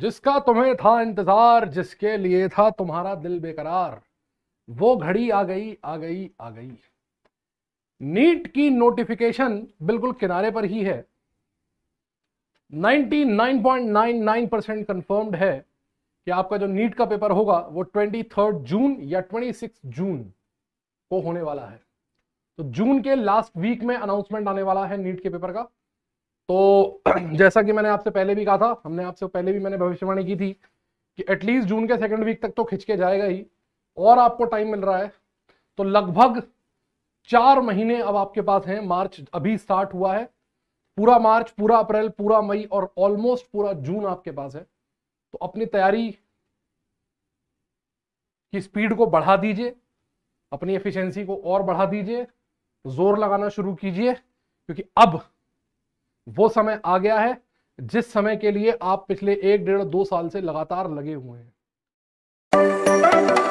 जिसका तुम्हें था इंतजार जिसके लिए था तुम्हारा दिल बेकरार वो घड़ी आ गई आ गई आ गई नीट की नोटिफिकेशन बिल्कुल किनारे पर ही है 99.99 परसेंट कंफर्म्ड है कि आपका जो नीट का पेपर होगा वो 23 जून या 26 जून को होने वाला है तो जून के लास्ट वीक में अनाउंसमेंट आने वाला है नीट के पेपर का तो जैसा कि मैंने आपसे पहले भी कहा था हमने आपसे पहले भी मैंने भविष्यवाणी की थी कि एटलीस्ट जून के सेकेंड वीक तक तो खिंच के जाएगा ही और आपको टाइम मिल रहा है तो लगभग चार महीने अब आपके पास हैं मार्च अभी स्टार्ट हुआ है पूरा मार्च पूरा अप्रैल पूरा मई और ऑलमोस्ट पूरा जून आपके पास है तो अपनी तैयारी की स्पीड को बढ़ा दीजिए अपनी एफिशिएंसी को और बढ़ा दीजिए जोर लगाना शुरू कीजिए क्योंकि अब वो समय आ गया है जिस समय के लिए आप पिछले एक डेढ़ दो साल से लगातार लगे हुए हैं